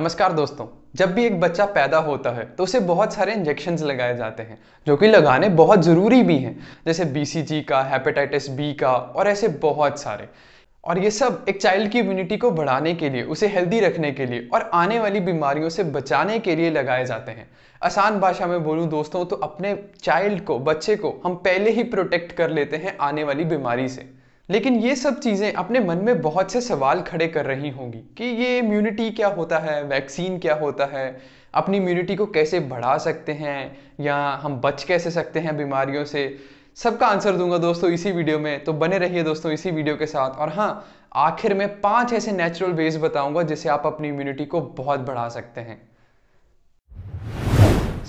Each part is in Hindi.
नमस्कार दोस्तों जब भी एक बच्चा पैदा होता है तो उसे बहुत सारे इंजेक्शन लगाए जाते हैं जो कि लगाने बहुत ज़रूरी भी हैं जैसे बी का हेपेटाइटिस बी का और ऐसे बहुत सारे और ये सब एक चाइल्ड की इम्यूनिटी को बढ़ाने के लिए उसे हेल्दी रखने के लिए और आने वाली बीमारियों से बचाने के लिए लगाए जाते हैं आसान भाषा में बोलूँ दोस्तों तो अपने चाइल्ड को बच्चे को हम पहले ही प्रोटेक्ट कर लेते हैं आने वाली बीमारी से लेकिन ये सब चीज़ें अपने मन में बहुत से सवाल खड़े कर रही होंगी कि ये इम्यूनिटी क्या होता है वैक्सीन क्या होता है अपनी इम्यूनिटी को कैसे बढ़ा सकते हैं या हम बच कैसे सकते हैं बीमारियों से सबका आंसर दूंगा दोस्तों इसी वीडियो में तो बने रहिए दोस्तों इसी वीडियो के साथ और हाँ आखिर में पांच ऐसे नेचुरल वेज बताऊंगा जिसे आप अपनी इम्यूनिटी को बहुत बढ़ा सकते हैं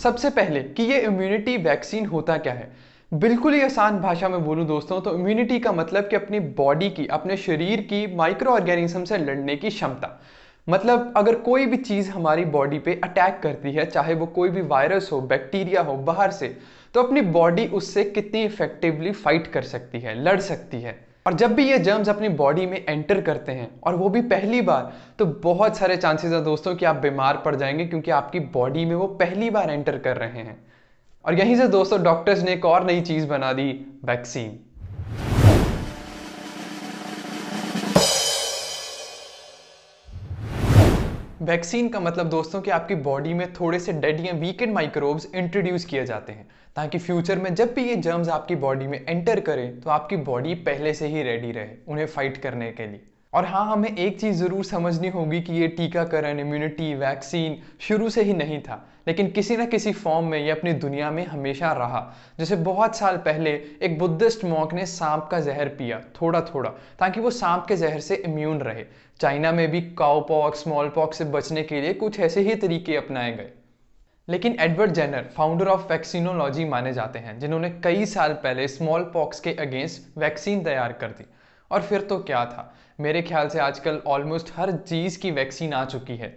सबसे पहले कि ये इम्यूनिटी वैक्सीन होता क्या है बिल्कुल ही आसान भाषा में बोलूँ दोस्तों तो इम्यूनिटी का मतलब कि अपनी बॉडी की अपने शरीर की माइक्रो ऑर्गेनिज्म से लड़ने की क्षमता मतलब अगर कोई भी चीज़ हमारी बॉडी पे अटैक करती है चाहे वो कोई भी वायरस हो बैक्टीरिया हो बाहर से तो अपनी बॉडी उससे कितनी इफेक्टिवली फाइट कर सकती है लड़ सकती है और जब भी ये जर्म्स अपनी बॉडी में एंटर करते हैं और वो भी पहली बार तो बहुत सारे चांसेस हैं दोस्तों कि आप बीमार पड़ जाएंगे क्योंकि आपकी बॉडी में वो पहली बार एंटर कर रहे हैं और यहीं से दोस्तों डॉक्टर्स ने एक और नई चीज़ बना दी वैक्सीन वैक्सीन का मतलब दोस्तों कि आपकी बॉडी में थोड़े से डेड या वीकेंड माइक्रोब्स इंट्रोड्यूस किए जाते हैं ताकि फ्यूचर में जब भी ये जर्म्स आपकी बॉडी में एंटर करें तो आपकी बॉडी पहले से ही रेडी रहे उन्हें फाइट करने के लिए और हाँ हमें एक चीज़ ज़रूर समझनी होगी कि ये टीकाकरण इम्यूनिटी वैक्सीन शुरू से ही नहीं था लेकिन किसी न किसी फॉर्म में ये अपनी दुनिया में हमेशा रहा जैसे बहुत साल पहले एक बुद्धिस्ट मॉक ने सांप का जहर पिया थोड़ा थोड़ा ताकि वो सांप के जहर से इम्यून रहे चाइना में भी काउपॉक्स स्मॉल पॉक्स से बचने के लिए कुछ ऐसे ही तरीके अपनाए गए लेकिन Edward Jenner founder of vaccinology माने जाते हैं जिन्होंने कई साल पहले स्मॉल पॉक्स के अगेंस्ट वैक्सीन तैयार कर दी और फिर तो क्या था मेरे ख्याल से आजकल ऑलमोस्ट हर चीज़ की वैक्सीन आ चुकी है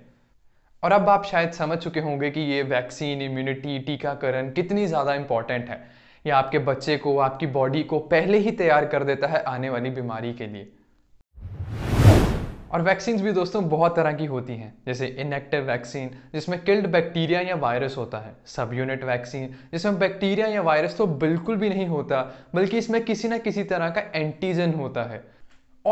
और अब आप शायद समझ चुके होंगे कि ये वैक्सीन इम्यूनिटी टीकाकरण कितनी ज़्यादा इम्पॉर्टेंट है यह आपके बच्चे को आपकी बॉडी को पहले ही तैयार कर देता है आने वाली बीमारी के लिए और वैक्सीन भी दोस्तों बहुत तरह की होती हैं जैसे इनएक्टिव वैक्सीन जिसमें किल्ड बैक्टीरिया या वायरस होता है सब यूनिट वैक्सीन जिसमें बैक्टीरिया या वायरस तो बिल्कुल भी नहीं होता बल्कि इसमें किसी ना किसी तरह का एंटीजन होता है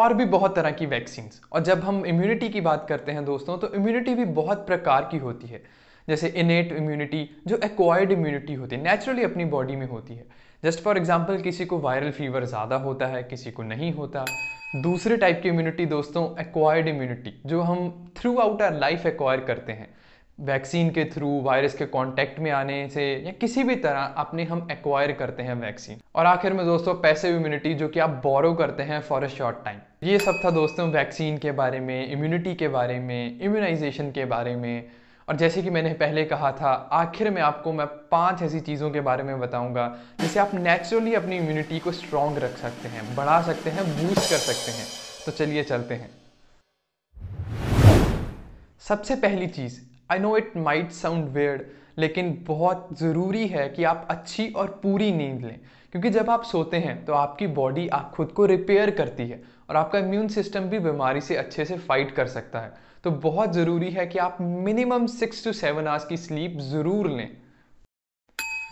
और भी बहुत तरह की वैक्सीन्स और जब हम इम्यूनिटी की बात करते हैं दोस्तों तो इम्यूनिटी भी बहुत प्रकार की होती है जैसे इनेट इम्यूनिटी जो एक्वायर्ड इम्यूनिटी होती है नेचुरली अपनी बॉडी में होती है जस्ट फॉर एग्जाम्पल किसी को वायरल फीवर ज़्यादा होता है किसी को नहीं होता दूसरे टाइप की इम्यूनिटी दोस्तों एक्वायर्ड इम्यूनिटी जो हम throughout our life acquire करते हैं वैक्सीन के थ्रू वायरस के कांटेक्ट में आने से या किसी भी तरह अपने हम एक्वायर करते हैं वैक्सीन और आखिर में दोस्तों पैसे इम्यूनिटी जो कि आप बोरो करते हैं फॉर अ शॉर्ट टाइम ये सब था दोस्तों वैक्सीन के बारे में इम्यूनिटी के बारे में इम्यूनाइजेशन के बारे में और जैसे कि मैंने पहले कहा था आखिर में आपको मैं पांच ऐसी चीज़ों के बारे में बताऊंगा जिससे आप नेचुरली अपनी इम्यूनिटी को स्ट्रॉन्ग रख सकते हैं बढ़ा सकते हैं बूस्ट कर सकते हैं तो चलिए चलते हैं सबसे पहली चीज़ I know it might sound weird लेकिन बहुत ज़रूरी है कि आप अच्छी और पूरी नींद लें क्योंकि जब आप सोते हैं तो आपकी बॉडी आप खुद को रिपेयर करती है और आपका इम्यून सिस्टम भी बीमारी से अच्छे से फाइट कर सकता है तो बहुत ज़रूरी है कि आप minimum six to seven hours की स्लीप ज़रूर लें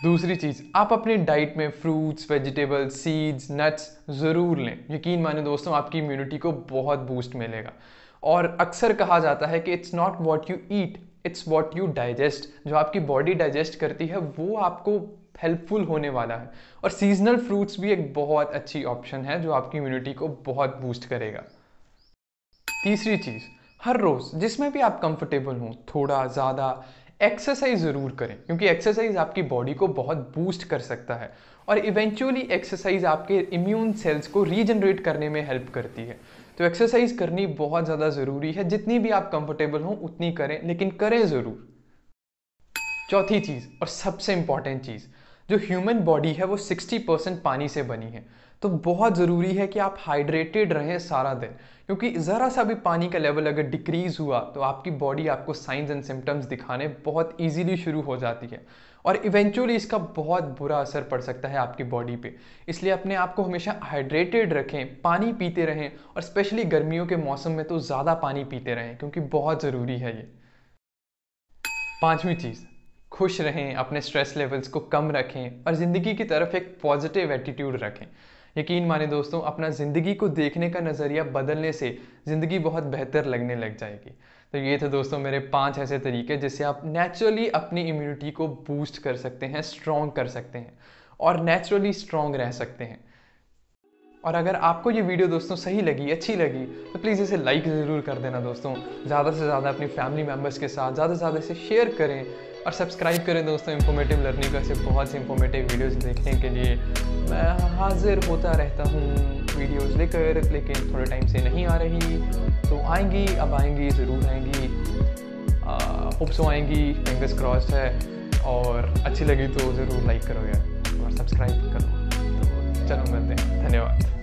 दूसरी चीज़ आप अपने डाइट में फ्रूट्स वेजिटेबल्स सीड्स नट्स ज़रूर लें यकीन माने दोस्तों आपकी इम्यूनिटी को बहुत बूस्ट मिलेगा और अक्सर कहा जाता है कि it's not what you eat it's what you digest जो आपकी बॉडी डाइजेस्ट करती है वो आपको हेल्पफुल होने वाला है और सीजनल फ्रूट्स भी एक बहुत अच्छी ऑप्शन है जो आपकी इम्यूनिटी को बहुत बूस्ट करेगा तीसरी चीज़ हर रोज़ जिसमें भी आप कंफर्टेबल हों थोड़ा ज़्यादा एक्सरसाइज ज़रूर करें क्योंकि एक्सरसाइज आपकी बॉडी को बहुत बूस्ट कर सकता है और इवेंचुअली एक्सरसाइज आपके इम्यून सेल्स को रीजनरेट करने में हेल्प करती है तो एक्सरसाइज करनी बहुत ज़्यादा ज़रूरी है जितनी भी आप कंफर्टेबल हों उतनी करें लेकिन करें ज़रूर चौथी चीज़ और सबसे इंपॉर्टेंट चीज़ जो ह्यूमन बॉडी है वो 60 परसेंट पानी से बनी है तो बहुत ज़रूरी है कि आप हाइड्रेटेड रहें सारा दिन क्योंकि ज़रा सा भी पानी का लेवल अगर डिक्रीज़ हुआ तो आपकी बॉडी आपको साइंस एंड सिम्टम्स दिखाने बहुत ईजीली शुरू हो जाती है और इवेंचुअली इसका बहुत बुरा असर पड़ सकता है आपकी बॉडी पे इसलिए अपने आप को हमेशा हाइड्रेटेड रखें पानी पीते रहें और स्पेशली गर्मियों के मौसम में तो ज़्यादा पानी पीते रहें क्योंकि बहुत ज़रूरी है ये पाँचवीं चीज़ खुश रहें अपने स्ट्रेस लेवल्स को कम रखें और ज़िंदगी की तरफ एक पॉजिटिव एटीट्यूड रखें यकीन माने दोस्तों अपना ज़िंदगी को देखने का नज़रिया बदलने से ज़िंदगी बहुत बेहतर लगने लग जाएगी तो ये थे दोस्तों मेरे पांच ऐसे तरीके जिससे आप नेचुरली अपनी इम्यूनिटी को बूस्ट कर सकते हैं स्ट्रॉन्ग कर सकते हैं और नेचुरली स्ट्रॉन्ग रह सकते हैं और अगर आपको ये वीडियो दोस्तों सही लगी अच्छी लगी तो प्लीज़ इसे लाइक ज़रूर कर देना दोस्तों ज़्यादा से ज़्यादा अपनी फैमिली मेम्बर्स के साथ ज़्यादा से ज़्यादा इसे शेयर करें और सब्सक्राइब करें दोस्तों इंफॉर्मेटिव लर्निंग का सिर्फ बहुत से इन्फॉर्मेटिव वीडियोस देखने के लिए मैं हाजिर होता रहता हूँ वीडियोस लेकर लेकिन थोड़े टाइम से नहीं आ रही तो आएंगी अब आएंगी ज़रूर आएंगी होप्स आएंगी फिंगर्स क्रॉस है और अच्छी लगी तो ज़रूर लाइक करो यार और सब्सक्राइब करो तो चलो मिलते हैं धन्यवाद